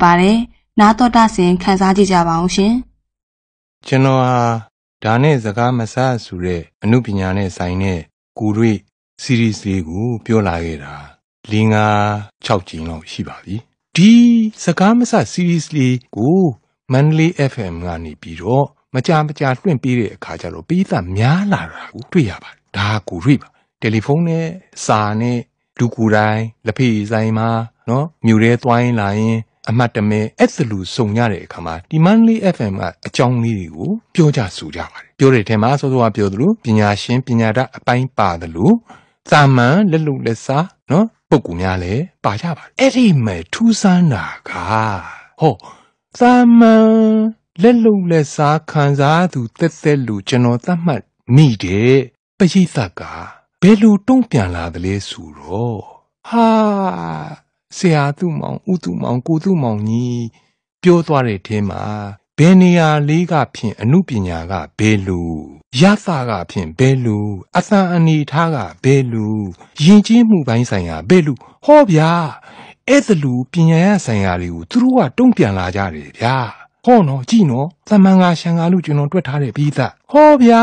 ပါတယ်။နားတော်တာဆင်ခန်းစားကြည့်ကြပါအောင်ရှင်။ကျွန်တော်ဟာဒါနဲ့စကားမဆအဆူတဲ့အမှုပညာနဲ့ဆိုင်တဲ့ကိုရွေ series လေးကို ပြောလာခဲ့တာ၄၅6ကြိမ်လောက်ရှိပါပြီ။ဒီစကားမဆ series လေးကိုမန္တလေး FM ကနေပြီးတော့ မကြာမကြာလွှင့်ပေးတဲ့အခါကျတော့ပေးသများလာတာကိုတွေ့ရပါတယ်။ဒါကိုရွေပါ။တယ်လီဖုန်းနဲ့စာနဲ့လူကိုယ်တိုင်လက်ဖေးဆိုင်မှာနော်မြူရဲသွားရင်လာရင်အမှတ်တမဲအဲ့သလူစုံရတဲ့အခါမှာဒီ Monthly FM ကအကြောင်းလေးတွေကိုပြောကြဆိုကြပါတယ်ပြောတဲ့ထဲမှာစောစောကပြောသလိုပညာရှင်ပညာတတ်အပိုင်းပါတယ်လို့သာမန်လက်လူလက်စားနော်ပုဂ္ဂိုလ်များလည်းပါကြပါတယ်အဲ့ဒီမဲ့ထူးဆန်းတာကဟောသာမန်လက်လုံလက်စားခံစားသူတက်သက်လူကျွန်တော်သတ်မှတ်မိတယ်ပရိသတ်ကဘယ်လိုတုံ့ပြန်လာသလဲဆိုတော့ဟာဆရာသူ့မောင်ဥသူမောင်ကိုသူ့မောင်ကြီးပြောသွားတဲ့ထဲမှာဘယ်နေရာလေးကဖြင့်အမှုပညာကဘယ်လိုရသကဖြင့်ဘယ်လိုအသံအနေထားကဘယ်လိုယဉ်ကျေးမှုပိုင်းဆိုင်ရာဘယ်လိုဟောဗျာအဲ့ဒါလူပညာရဆိုင်ရာတွေကိုသူတို့ကတုံ့ပြန်လာကြတယ်ဗျာဟောနော်ကြည့်နော်သမန်ငါရှန်ငါလို့ကျွန်တော်တွက်ထားတဲ့ပြီးသားဟောဗျာ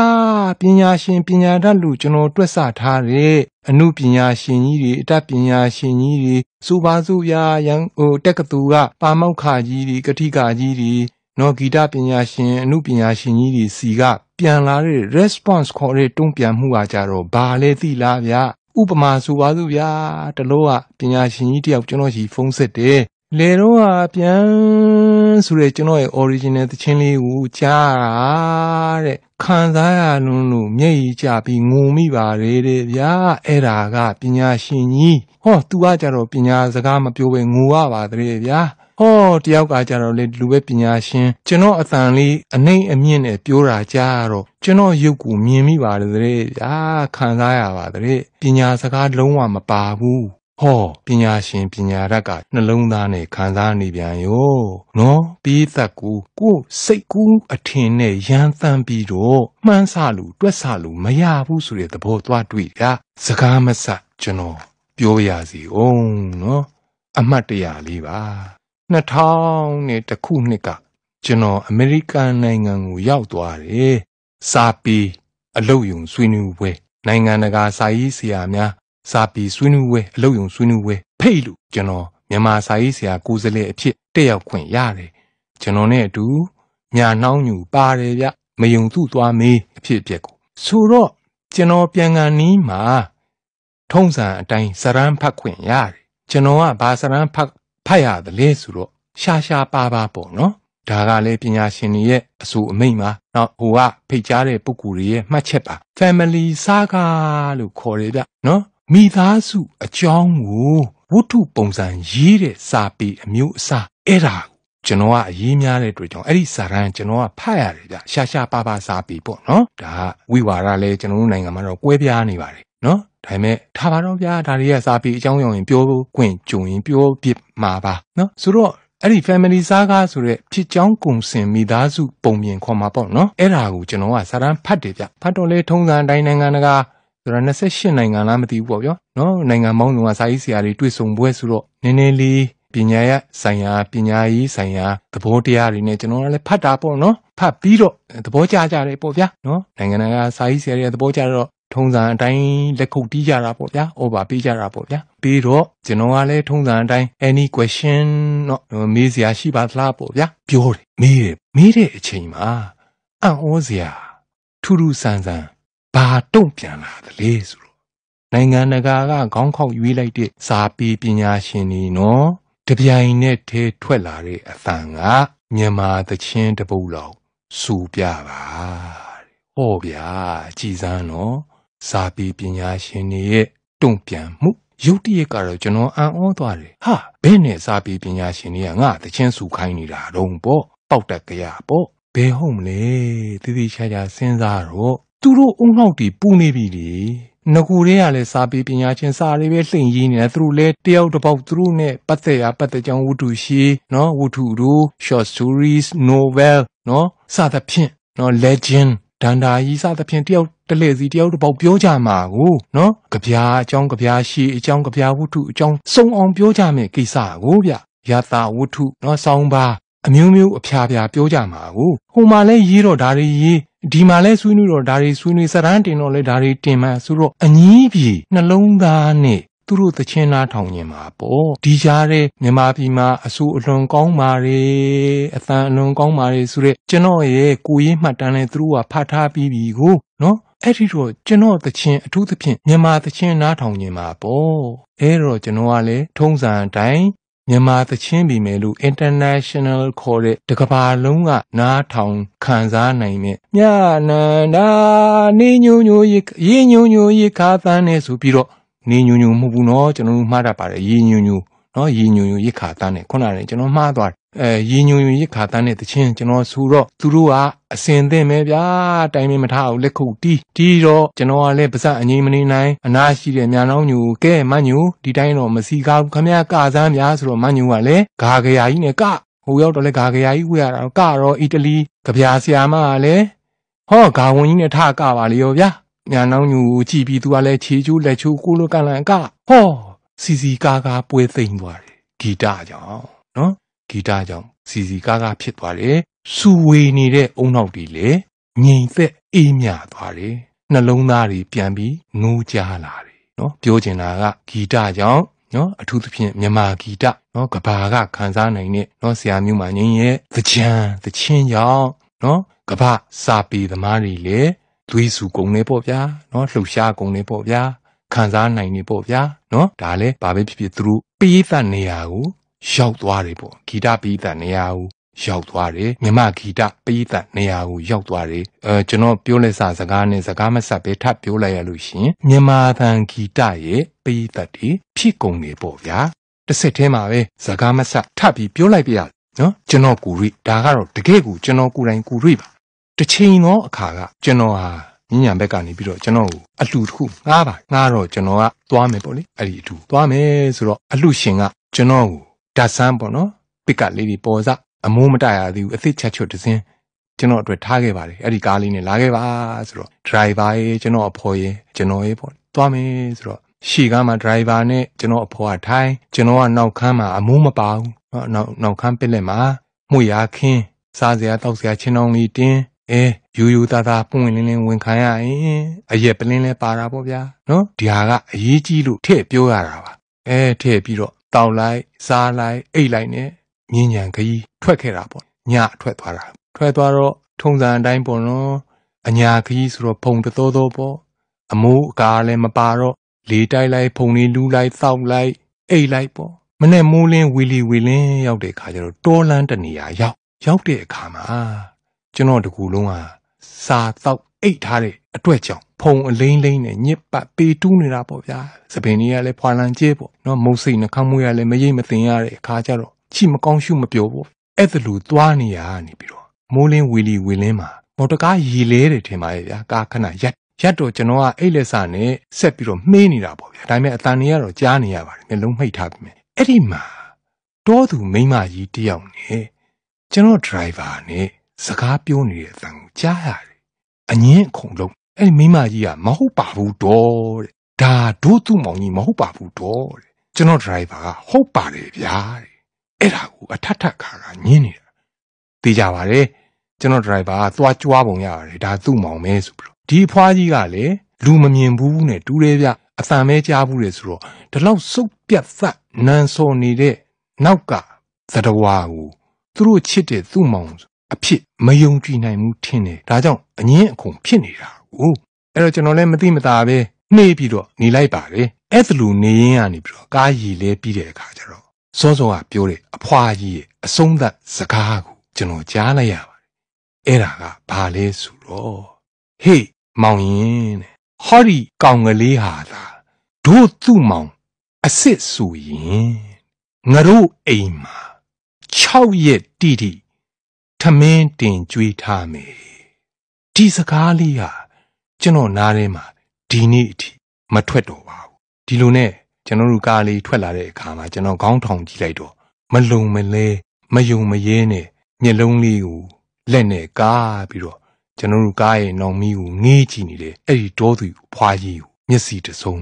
ပညာရှင်ပညာတတ်လို့ကျွန်တော်တွက်ဆထားတဲ့အမှုပညာရှင်ကြီးတွေအတတ်ပညာရှင်ကြီးတွေစူပါစုရရန်ဟို တက္ကသူကပါမောက်ခကြီးတွေကတိကကြီးတွေနော်ဂီတပညာရှင်အမှုပညာရှင်ကြီးတွေစီကပြန်လာတဲ့ response ခေါ်တဲ့တုံ့ပြန်မှုကကြတော့ဘာလဲသိလားဗျာဥပမာဆိုပါစို့ဗျာတလို့ကပညာရှင်ကြီးတယောက်ကျွန်တော်ရှိဖုန်းဆက်တယ်လေတော့အပြန်ဆိုတဲ့ကျွန်တော်ရဲ့ original သချင်းလေးကိုကြားတာတဲ့ခံစားရလုံးလို့မျက်ရည်ကျပြီးငုံမိပါတယ်တဲ့ဗျာအဲ့ဒါကပညာရှင်ကြီးဟော तू ကကြတော့ပညာစကားမပြောဘဲငိုရပါတယ်ဗျာဟောတယောက်ကကြတော့လေလူပဲပညာရှင် ကျွန်တော်အတန်လေးအနှိမ့်အမြင့်နဲ့ပြောတာကြားတော့ကျွန်တော်ရုပ်ကိုမြင်မိပါတယ်တဲ့ဗျာခံစားရပါတယ်ပညာစကားလုံးဝမပါဘူးဟောပညာရှင်ပညာရက်ကနှလုံးသားနဲ့ခံစားနေပြန်ရောနော်ပြီးသက်ကူကိုစိတ်ကူအထင်နဲ့ရမ်းသမ်းပြီးတော့မှန်းဆလူတွက်ဆလူမရဘူးဆိုတဲ့သဘောသွားတွေ့တာစကားမဆက်ကျွန်တော်ပြောရစီအောင်နော်အမှတ်တရလေးပါ2000နဲ့တခုနှစ်ကကျွန်တော်အမေရိကန်နိုင်ငံကိုရောက်သွားတယ်စာပေအလုပ်ယုံဆွေးနွေးပွဲနိုင်ငံတကာစာရေးဆရာများစာပေဆွေးနွေးပွဲအလုပ်ယုံဆွေးနွေးပွဲဖိတ်လို့ကျွန်တော်မြန်မာစာရေးဆရာကိုယ်စားလှယ်အဖြစ်တက်ရောက်ခွင့်ရတယ်ကျွန်တော်နဲ့အတူညာနှောင်းညူပါတယ်ဗျမယုံသူ့သွားမေးအဖြစ်အပျက်ကိုဆိုတော့ကျွန်တော်ပြန်ကန်နီးမှာထုံးစံအတိုင်းစရန်ဖတ်ခွင့်ရတယ်ကျွန်တော်ကဘာစရန်ဖတ်ဖတ်ရသလဲဆိုတော့ရှာရှာပါပါပေါ့နော်ဒါကလည်းပညာရှင်တွေရဲ့အဆိုအမိန့်ပါနောက်ဟိုကဖိတ်ကြားတဲ့ပုဂ္ဂိုလ်တွေရဲ့မှတ်ချက်ပါ family saga လို့ခေါ်တယ်ဗျနော်မိသားစုအကြောင်းကိုဝတ္ထုပုံစံရေးတဲ့စာပေအမျိုးအစားအဲ့ဒါကျွန်တော်ကအရေးများတဲ့အတွက်ကြောင့်အဲ့ဒီစာရန်ကျွန်တော်ကဖတ်ရတယ်ဗျရှာရှာပါပါစာပေပေါ့နော်ဒါကဝိဝါဒလည်းကျွန်တော်တို့နိုင်ငံမှာတော့ကွဲပြားနေပါတယ်နော်ဒါပေမဲ့ဒါပါတော့ဗျာဒါတွေကစာပေအကြောင်းအရောင်ရင်ပြောခွင့်ကြုံရင်ပြောပြမှာပါနော်ဆိုတော့အဲ့ဒီ family စားကားဆိုတဲ့ဖြစ်ကြောင်းကုံစင်မိသားစုပုံပြင်ခေါ်မှာပေါ့နော်အဲ့ဒါကိုကျွန်တော်ကစာရန်ဖတ်တယ်ဗျဖတ်တော့လေထုံးစံတိုင်းနိုင်ငံတကာဆိုတော့28နိုင်ငံလားမသိဘူးပေါ့ဗျာနော်နိုင်ငံပေါင်းစုံကစာရေးဆရာတွေတွေ့ဆုံပွဲဆိုတော့နည်းနည်းလေးပညာရဆိုင်ရာပညာရေးဆိုင်ရာသဘောတရားတွေနဲ့ကျွန်တော်ကလည်းဖတ်တာပေါ့နော်ဖတ်ပြီးတော့သဘောကျကြတယ်ပေါ့ဗျာနော်နိုင်ငံတကာစာရေးဆရာတွေသဘောကျတော့ထုံးစံအတိုင်းလက်ခုပ်တီးကြတာပေါ့ဗျာ over ပေးကြတာပေါ့ဗျာပြီးတော့ကျွန်တော်ကလည်းထုံးစံအတိုင်း any question တော့မေးစရာရှိပါသလားပေါ့ဗျာပြောတယ်မေးတယ်မေးတဲ့အချိန်မှာအံ့ဩစရာထူးထူးဆန်းဆန်းဘာတုံ့ပြန်လာသလဲဆိုတော့နိုင်ငံတကာကခေါင်းခေါက်ရွေးလိုက်တဲ့စာပေပညာရှင်တွေနော်တပြိုင်နက်တည်းထွက်လာတဲ့အသံကမြန်မာသချင်းတပုတ်လောက်စူပြပါတဲ့ဟောဗျာကြည်စမ်းနော်စာပေပညာရှင်တွေရဲ့တုံ့ပြန်မှု ရုတ်တရက်ကတော့ကျွန်တော်အံ့ဩသွားတယ်ဟာဘယ်နဲ့စာပေပညာရှင်တွေကငါသချင်းစူခိုင်းနေတာတုံးပေါ့ပေါက်တက်ကြရပေါ့ဘယ်ဟုတ်မလဲသီသီချာချာစဉ်းစားတော့သူတို့အုံနောက်တွေပူနေပြီလေငကိုတွေကလည်းစာပေပညာရှင်စာတွေပဲလှိမ့်ရင်းနေတယ်သူတို့လည်းတယောက်တစ်ပေါက်သူတို့နဲ့ပတ်သက်ရာပတ်သက်ကြောင်းဝတ္ထုရှိနော်ဝတ္ထုတို့ short stories novel နော်စသဖြင့်နော် legend ဒန္တာကြီးစသဖြင့်တယောက်တလှည့်စီတယောက်တစ်ပေါက်ပြောကြမှာကိုနော်ကြပြာအကြောင်းကြပြာရှိအကြောင်းကြပြာဝတ္ထုအကြောင်းစုံအောင်ပြောကြမယ်ကိစ္စကိုဗျယတာဝတ္ထုနော်ဆောင်းပါအမျိုးမျိုးအဖျားဖျားပြောကြမှာကိုဟိုမှာလဲရေးတော့ဒါတွေရေးဒီမှာလဲဆွေးနွေးတော့ဒါတွေဆွေးနွေးစရန်တင်တော့လဲဒါတွေတင်မှဆိုတော့အငီးပြီနှလုံးသားနဲ့သူတို့သချင်းနာထောင်နေမှာပေါ့ဒီကြားတဲ့မြန်မာပြည်မှာအဆူအလွန်ကောင်းပါလေအသံအလွန်ကောင်းပါလေဆိုတဲ့ကျွန်တော်ရဲ့ကိုရေးမှတ်တမ်းလဲသူတို့ကဖတ်ထားပြီးပြီကိုနော်အဲ့ဒီတော့ကျွန်တော်သချင်းအထူးသဖြင့်မြန်မာသချင်းနားထောင်နေမှာပေါ့အဲ့တော့ကျွန်တော်ကလည်းထုံးစံအတိုင်းမြန်မာသချင်းပီမယ်လို့ international ခေါ်တဲ့တကဘာလုံးကနားထောင်ခံစားနိုင်တဲ့မြနန္ဒာနေညိုညိုရေညိုညိုရေခါသန်းနဲ့ဆိုပြီးတော့နေညိုညိုမဟုတ်ဘူးเนาะကျွန်တော်တို့မှားတာပါတယ်ရေညိုညိုเนาะရေညိုညိုရေခါသန်းနဲ့ခုနကကျွန်တော်မှားသွားအဲရည်ညွန်ရစ်ခါတန်းတဲ့တခြင်းကျွန်တော်ဆိုတော့သူတို့ကအစင်သင့်ပဲဗျာတိုင်းမမထားအောင်လက်ခုပ်တီးတီးတော့ကျွန်တော်ကလည်းပါစအငိမနေနိုင်အနာရှိတဲ့မြန်နှောင်းညူကဲမညူဒီတိုင်းတော့မစီကားဘူးခမရကစားများဆိုတော့မညူကလည်းဂါကရာကြီးနဲ့ကဟိုရောက်တော့လည်းဂါကရာကြီးဝေရတာကတော့အီတလီကဗျာဆရာမကလည်းဟောဂါဝင်ကြီးနဲ့ထကပါလေရောဗျာမြန်နှောင်းညူကိုကြည့်ပြီးသူကလည်းခြေချိုးလက်ချိုးကိုလိုကန်လန်ကဟောစီစီကားကားပွဲသိမ့်သွားတယ်ဂီတကြောင့်ဂီတကြောင့်စီစီကားကားဖြစ်သွားတယ်။စူဝေနေတဲ့အုံနောက်တွေလည်းငြိမ်သက်အေးမြသွားတယ်။နှလုံးသားတွေပြန်ပြီးငိုကြလာတယ်နော်။ပြောချင်တာကဂီတကြောင့်နော်အထူးသဖြင့်မြန်မာဂီတနော်ကဘာကခန်းစားနိုင်တဲ့နော်ဆရာမျိုးမငင်းရဲ့သကြံသချင်းကြောင့်နော်ကဘာစာပေသမားတွေလေသွေးစုကုန်နေပေါ့ဗျာနော်လှုပ်ရှားကုန်နေပေါ့ဗျာခန်းစားနိုင်နေပေါ့ဗျာနော်ဒါလည်းဘာပဲဖြစ်ဖြစ်သူတို့ပေးသနေရာကိုရောက်သွားတယ်ပေါ့ဂီတပရိသတ်နေရာကိုရောက်သွားတယ်မြမဂီတပရိသတ်နေရာကိုရောက်သွားတယ်အဲကျွန်တော်ပြောလက်စာစကားနဲ့စကားမဆက်ပဲထပ်ပြောလိုက်ရလို့ရှင်မြမသံဂီတရဲ့ပရိသတ်တွေဖြစ်ကုန်နေပေါ့ဗျာတစ်စက်ထဲမှာပဲစကားမဆက်ထပ်ပြီးပြောလိုက်ပြရနော်ကျွန်တော်ကိုရိဒါကတော့တကယ့်ကိုကျွန်တော်ကိုယ်တိုင်ကိုရိပါတစ်ချိန်သောအခါကကျွန်တော်ဟာညဉ့်ညံဘက်ကနေပြီးတော့ကျွန်တော်ကိုအလှတစ်ခုငားပါငားတော့ကျွန်တော်ကသွားမယ်ပေါ့လေအဲ့ဒီအတူသွားမယ်ဆိုတော့အလှရှင်ကကျွန်တော်ကိုဒါဆန်းပေါ့နော်ပစ်ကလေးတွေပေါ်စအမိုးမတရသေးဘူးအစ်စ်ချက်ချွတ်တစင်းကျွန်တော်အတွက်ထားခဲ့ပါတယ်အဲ့ဒီကားလေးနဲ့လာခဲ့ပါဆိုတော့ driver ရေကျွန်တော်အဖော်ရေကျွန်တော်ရေပေါ့သွားမယ်ဆိုတော့ရှီကမှ driver နဲ့ကျွန်တော်အဖော်ကထိုင်းကျွန်တော်ကနောက်ခန်းမှာအမိုးမပါဘူးနော်နောက်နောက်ခန်းပစ်လက်မှာ မှုရခင်းစားစရာတောက်စရာချင်းအောင်လေးတင်းအဲယူယူသားသားပွင့်လင်းလင်းဝင်ခံရရင်အရက်ပလင်းလဲပါတာပေါ့ဗျာနော်ဒီဟာကအရေးကြီးလို့ထည့်ပြောရတာပါအဲထည့်ပြီးတော့တောင်းလိုက်စားလိုက်အိတ်လိုက်နဲ့မြင်းညံခကြီးထွက်ခဲ့တာပေါ့ညအထွက်သွားတာထွက်သွားတော့ထုံစံအတိုင်းပေါ့နော်အညာခကြီးဆိုတော့ဖုံတသောသောပေါ့အမိုးအကာလည်းမပါတော့လေတိုက်လိုက်ဖုံလေးလူးလိုက်သောက်လိုက်အိတ်လိုက်ပေါ့မနဲ့မိုးလင်းဝီလီဝီလင်းရောက်တဲ့ခါကျတော့တောလန်းတနေရာရောက်ရောက်တဲ့အခါမှာကျွန်တော်တကူလုံးကစာတော့အိတ်ထားတဲ့အတွက်ကြောင့်ဖုံအလိမ့်လိမ့်နဲ့ညစ်ပတ်ပေတူးနေတာပေါ့ဗျာသပင်ကြီးကလည်းဖွာလန်ကျဲပေါ့နော်မုတ်စိတ်နှာခေါင်းမွေးကလည်းမရိပ်မတင်ရတဲ့အခါကျတော့ချိမကောင်းရှုမပြောပေါ့အဲ့ဒါလူသွားနေရနေပြီးတော့မိုးလင်းဝီလီဝီလင်းမှာမော်တကားရီလဲတယ်ထင်ပါရဲ့ဗျာကားခဏရက်ရက်တော့ကျွန်တော်ကအိတ်လက်စာနဲ့ဆက်ပြီးတော့မှေးနေတာပေါ့ဗျာဒါပေမဲ့အတန်တွေကတော့ကြားနေရပါတယ်မျက်လုံးမှိတ်ထားပြီမယ်အဲ့ဒီမှာတောသူမိမကြီးတယောက်နဲ့ကျွန်တော်ဒရိုင်ဘာနဲ့စကားပြောနေတဲ့အတန်ကိုကြားရတယ်အငင်းခုန်လုံးအဲ့ဒီမိမကြီးကမဟုတ်ပါဘူးတော့တဲ့ဒါတို့သူ့မောင်ကြီးမဟုတ်ပါဘူးတော့တဲ့ကျွန်တော်ဒရိုက်ဘာကဟုတ်ပါတယ်ဗျာတဲ့အဲ့ဒါကိုအထက်ထက်ခါကညင်းနေတာသိကြပါတယ်ကျွန်တော်ဒရိုက်ဘာကသွားကြွားပုံရပါတယ်ဒါသူ့မောင်ပဲဆိုပြီးတော့ဒီဖွားကြီးကလည်းလူမမြင်ဘူးနဲ့တူတယ်ဗျအသံပဲကြားဘူးတယ်ဆိုတော့ဒီလောက်စုပ်ပြတ်သက်နန်းစော်နေတဲ့နောက်ကသတဝါကိုသူတို့ချစ်တဲ့သူ့မောင်အဖြစ်မယုံကြည်နိုင်ဘူးထင်တယ်ဒါကြောင့်အငင်းအခုံဖြစ်နေတာဘူးအဲ့တော့ကျွန်တော်လည်းမသိမသာပဲနှေးပြီးတော့หนีလိုက်ပါတယ်အဲ့ဒါလူနေရင်းကနေပြီးတော့ကားရီလဲပြီးတဲ့အခါကျတော့စောစောကပြောတဲ့အဖွာကြီးရဲ့အဆုံးသတ်စကားကိုကျွန်တော်ကြားလိုက်ရပါတယ်အဲ့ဒါကဘာလဲဆိုတော့ဟေးမောင်ရင်တဲ့ဟောဒီကောင်ကလေးဟာသာတို့သူ့မောင်အစ်စ်ဆိုရင်ငါတို့အိမ်မှာ6ရက်တိတိထမင်းတင်ကြွေးထားမယ်ဒီစကားလေးဟာကျွန်တော်နားထဲမှာဒီနေ့အထိမထွက်တော့ပါဘူးဒီလိုနဲ့ကျွန်တော်တို့ကားလေးထွက်လာတဲ့အခါမှာကျွန်တော်ခေါင်းထောင်ကြည့်လိုက်တော့မလုံမလဲမယုံမရဲနဲ့မျက်လုံးလေးကိုလက်နဲ့ကားပြီးတော့ကျွန်တော်တို့ကားရဲ့နောင်မီးကိုငေးကြည့်နေတယ်အဲ့ဒီတောသူကိုဖွာကြီးကိုမျက်စိတစုံ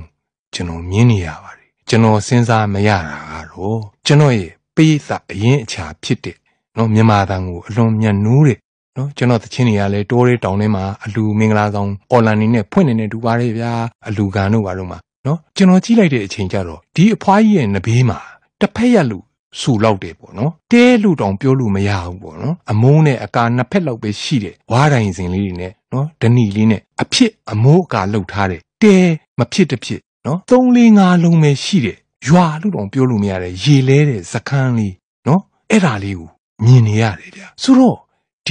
ကျွန်တော်မြင်နေရပါတယ်ကျွန်တော်စဉ်းစားမရတာကတော့ကျွန်တော်ရဲ့ပေးစာအရင်အချာဖြစ်တဲ့နော်မြန်မာတန်ကိုအလွန်မြတ်နိုးတဲ့နော်ကျွန်တော်သချင်းတွေကလည်းတိုးရဲတောင်ထဲမှာအလူမင်္ဂလာဆောင် အော်လန်နေနဲ့ဖွင့်နေတဲ့ဒူပါရဲဗျာအလူကန်တို့ဘာတို့မှာနော်ကျွန်တော်ကြည့်လိုက်တဲ့အချိန်ကျတော့ဒီအဖွားကြီးရဲ့နဘေးမှာတစ်ဖက်ရလူဆူလောက်တယ်ပေါ့နော်တဲလူတောင် ပြောလို့မရဘူးပေါ့နော်အမုန်းနဲ့အကာနှစ်ဖက်လောက်ပဲရှိတယ်ဝါတိုင်းစင်လေးတွေနဲ့နော်ဒဏီလေးနဲ့အဖြစ်အမိုးအကာလှုပ်ထားတယ်တဲမဖြစ်တဖြစ်နော်၃၄၅လုံးပဲရှိတယ်ရွာလူတောင်ပြောလို့မရတယ်ရေလဲတဲ့စကန်းလေးနော်အဲ့ဒါလေးကိုမြင်နေရတယ်ဗျာဆိုတော့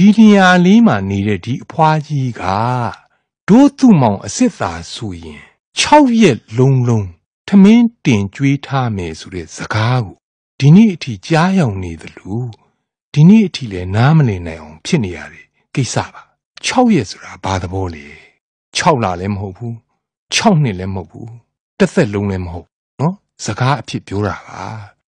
ဒီနေရာလေးမှာနေတဲ့ဒီအဖွားကြီးကဒို့သူ့မောင်အစ်စ်သာဆိုရင်6ရက်လုံးလုံးထမင်းတင်ကြွေးထားမယ်ဆိုတဲ့စကားကိုဒီနေ့အထိကြားရောက်နေသလိုဒီနေ့အထိလည်းနားမလည်နိုင်အောင်ဖြစ်နေရတယ်ကိစ္စပါ6ရက်ဆိုတာဘာသဘောလဲ6လလည်းမဟုတ်ဘူး6နှစ်လည်းမဟုတ်ဘူးတစ်သက်လုံးလည်းမဟုတ်နော်စကားအဖြစ်ပြောတာပါ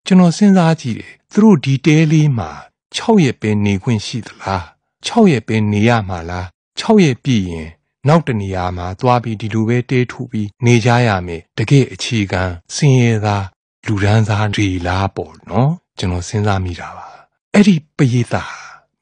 ကျွန်တော်စဉ်းစားကြည့်တယ်သူတို့ဒီတဲလေးမှာ6ရက်ပဲနေခွင့်ရှိသလား6ရက်ပဲနေရမှာလား6ရက်ပြည့်ရင်နောက်တနေရာမှာသွားပြီးဒီလိုပဲတဲထူပြီးနေကြရမယ်တကယ်အခြေခံစင်ရသာလူဒန်းစားတွေလားပေါ့နော်ကျွန်တော်စဉ်းစားမိတာပါအဲ့ဒီပရိသတ်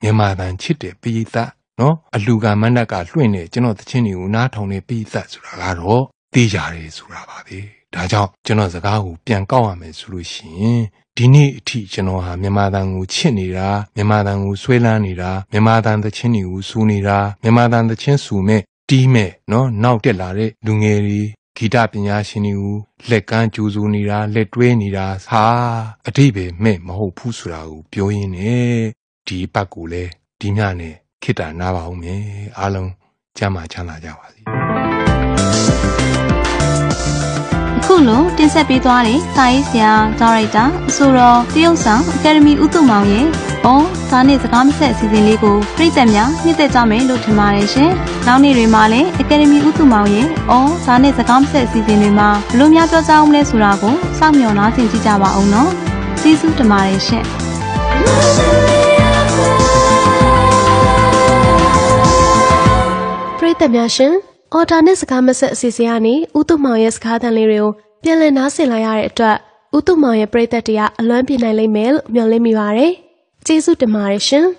မြန်မာတန်ချစ်တဲ့ပရိသတ်နော်အလူကမန္တကလွှင့်နေကျွန်တော်သချင်းတွေကိုနားထောင်နေပရိသတ်ဆိုတာကတော့သိကြတယ်ဆိုတာပါပဲဒါကြောင့်ကျွန်တော်စကားကိုပြန်ကောက်ရမယ်ဆိုလို့ရှိရင်ဒီနေ့အထိကျွန်တော်ဟာမြန်မာတန်ကိုချစ်နေတာမြန်မာတန်ကိုဆွဲလန်းနေတာမြန်မာတန်သချင်းတွေကိုစူနေတာမြန်မာတန်သချင်းစူမဲ့တီးမဲ့နော် နောက်တက်လာတဲ့လူငယ်တွေဂီတပညာရှင်တွေကိုလက်ကမ်းကြိုးစူနေတာလက်တွဲနေတာဟာအတိပဲမဲ့မဟုတ်ဘူးဆိုတာကိုပြောရင်းနဲ့ဒီပတ်ကိုလည်းဒီညနဲ့ခိတ္တာနားပါအောင်မယ်အားလုံးကျမ်းမာချမ်းသာကြပါစေခုလိုတင်ဆက်ပေးသွားတဲ့စာရေးဆရာဒါရိုက်တာအဆိုတော်တရုတ်ဆောင် အကယ်ဒမီဦးသူမောင်ရဲ့ဩစာနဲ့စကားမဆက်အစီအစဉ်လေးကိုပြည့်တက်များနှိမ့်သက်ကြမယ်လို့ထင်ပါတယ်ရှင်။နောက်နေ့တွေမှာလည်းအကယ်ဒမီဦးသူမောင်ရဲ့ဩစာနဲ့စကားမဆက်အစီအစဉ်တွေမှာဘလို့များပြောကြအောင်လဲဆိုတာကိုစောင့်မျှော်နားဆင်ကြကြပါအောင်နော်။ကျေးဇူးတင်ပါတယ်ရှင်။ပရိသတ်များရှင်အော်ဒါနဲ့စကားမဆက်အစီအစဉ်ကနေဥတုမောင်ရဲ့စကားသံလေးတွေကိုပြန်လည်နားဆင်လိုက်ရတဲ့အတွက်ဥတုမောင်ရဲ့ပရိသတ်တရားအလွမ်းပြေနိုင်လိမ့်မယ်လို့မျှော်လင့်မိပါတယ်။ကျေးဇူးတင်ပါတယ်ရှင်။